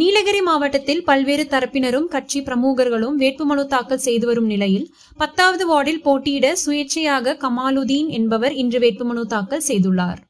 நீலகிரி மாவட்டத்தில் பல்வேறு தரப்பினரும் கட்சி பிரமுகர்களும் வேட்புமனு தாக்கல் செய்து வரும் நிலையில் பத்தாவது வார்டில் போட்டியிட சுயேட்சையாக கமாலுதீன் என்பவர் இன்று வேட்புமனு தாக்கல் செய்துள்ளார்